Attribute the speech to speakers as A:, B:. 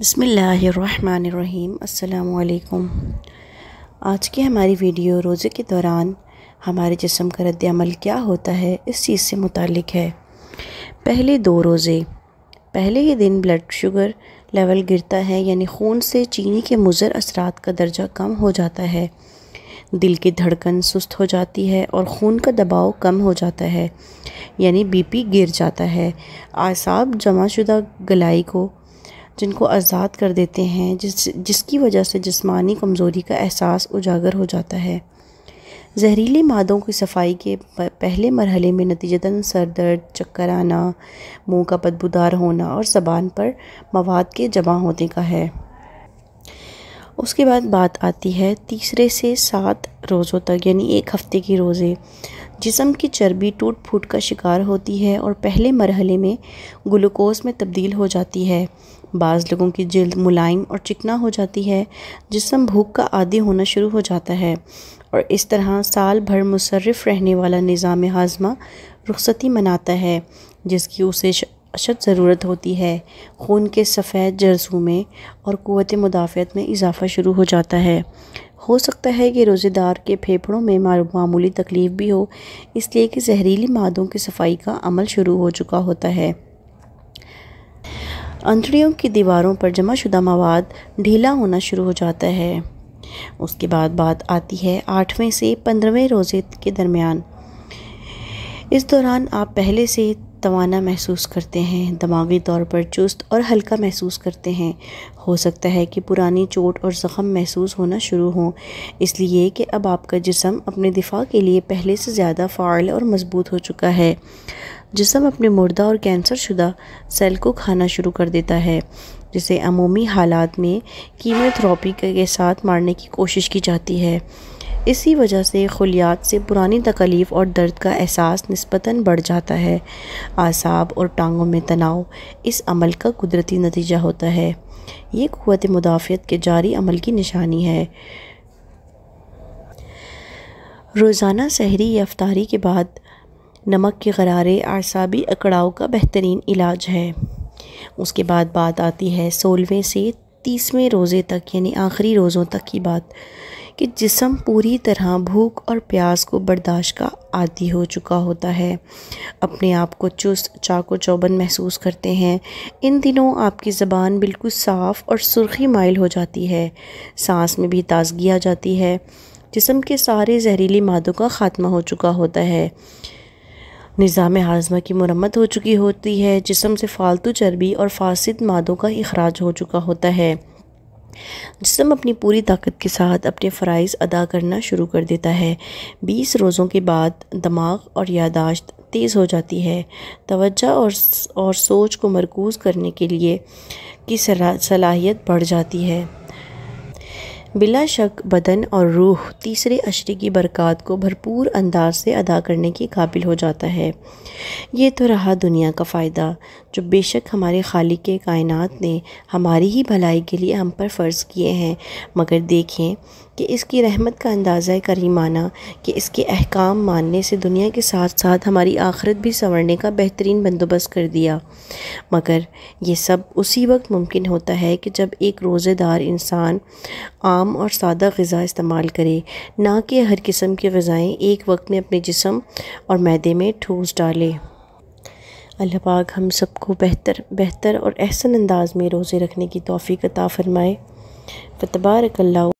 A: बसमीम् अल्लाम आज की हमारी वीडियो रोज़े के दौरान हमारे जिसम का रद्दमल क्या होता है इस चीज़ से मुतक है पहले दो रोज़े पहले ही दिन ब्लड शुगर लेवल गिरता है यानी खून से चीनी के मुज़र असरात का दर्जा कम हो जाता है दिल की धड़कन सुस्त हो जाती है और खून का दबाव कम हो जाता है यानी बीपी गिर जाता है आसाब जमाशुदा गलाई को जिनको आज़ाद कर देते हैं जिस जिसकी वजह से जिस्मानी कमज़ोरी का एहसास उजागर हो जाता है जहरीली मादों की सफाई के पहले मरहले में नतीजतन सर दर्द चक्कर आना मुँह का बदबूदार होना और ज़बान पर मवाद के जमा होने का है उसके बाद बात आती है तीसरे से सात रोज़ों तक यानी एक हफ़्ते की रोज़े जिसम की चर्बी टूट फूट का शिकार होती है और पहले मरहले में ग्लूकोज में तब्दील हो जाती है बाज़ लोगों की जल्द मुलायम और चिकना हो जाती है जिसम भूख का आदि होना शुरू हो जाता है और इस तरह साल भर मुशरफ रहने वाला निज़ाम हाजमा रुखसती मनाता है जिसकी उसे अशद ज़रूरत होती है खून के सफ़ेद जरसों में और क़वत मुदाफ़त में इजाफ़ा शुरू हो जाता है हो सकता है कि रोज़ेदार के फेफड़ों में मामूली तकलीफ़ भी हो इसलिए कि जहरीली मादों की सफाई का अमल शुरू हो चुका होता है अंतड़ियों की दीवारों पर जमाशुदा मवाद ढीला होना शुरू हो जाता है उसके बाद बात आती है आठवें से पंद्रहवें रोज़े के दरमियान इस दौरान आप पहले से तवाना महसूस करते हैं दिमागी तौर पर चुस्त और हल्का महसूस करते हैं हो सकता है कि पुरानी चोट और ज़ख़म महसूस होना शुरू हो इसलिए कि अब आपका जिसम अपने दिफा के लिए पहले से ज़्यादा फ़ाल और मजबूत हो चुका है जिसम अपने मुर्दा और कैंसर शुदा सेल को खाना शुरू कर देता है जिसे अमूमी हालात में कीमोथ्रापी के साथ मारने की कोशिश की जाती है इसी वजह से खुलियात से पुरानी तकलीफ़ और दर्द का एहसास नस्बता बढ़ जाता है आसाब और टांगों में तनाव इस अमल का कुदरती नतीजा होता है ये क़वत मुदाफ़त के जारी अमल की निशानी है रोज़ाना सहरी याफ्तारी के बाद नमक के गरारे आसाबी अकड़ाव का बेहतरीन इलाज है उसके बाद बात आती है सोलहवें से तीसवें रोज़े तक यानी आखिरी रोज़ों तक की बात कि जिसम पूरी तरह भूख और प्यास को बर्दाश्त का आदि हो चुका होता है अपने आप को चुस्त चाको चौबन महसूस करते हैं इन दिनों आपकी ज़बान बिल्कुल साफ़ और सुर्खी माइल हो जाती है सांस में भी ताजगी आ जाती है जिसम के सारे जहरीली मादों का ख़ात्मा हो चुका होता है निज़ाम हाजमा की मरम्मत हो चुकी होती है जिसम से फालतू चर्बी और फासद मादों का अखराज हो चुका होता है जिसम अपनी पूरी ताकत के साथ अपने फ़रज़ अदा करना शुरू कर देता है बीस रोज़ों के बाद दिमाग और यादाश्त तेज़ हो जाती है तोज्जह और और सोच को मरकूज़ करने के लिए की सलाहियत बढ़ जाती है बिला शक बदन और रूह तीसरे अशरे की बरक़ात को भरपूर अंदाज से अदा करने के काबिल हो जाता है ये तो रहा दुनिया का फ़ायदा जो बेशक हमारे खालिक के कायनात ने हमारी ही भलाई के लिए हम पर फ़र्ज़ किए हैं मगर देखें कि इसकी रहमत का करी करीमाना कि इसके अहकाम मानने से दुनिया के साथ साथ हमारी आखरत भी संवरने का बेहतरीन बंदोबस्त कर दिया मगर ये सब उसी वक्त मुमकिन होता है कि जब एक रोज़ेदार इंसान आम और सादा गज़ा इस्तेमाल करे ना कि हर किस्म की गज़ाएँ एक वक्त में अपने जिसम और मैदे में ठूस डाले अल्लाह पाक हम सबको बेहतर बेहतर और अहसन अंदाज में रोज़े रखने की तोफ़ी अता फ़रमाए फतबारकल्ला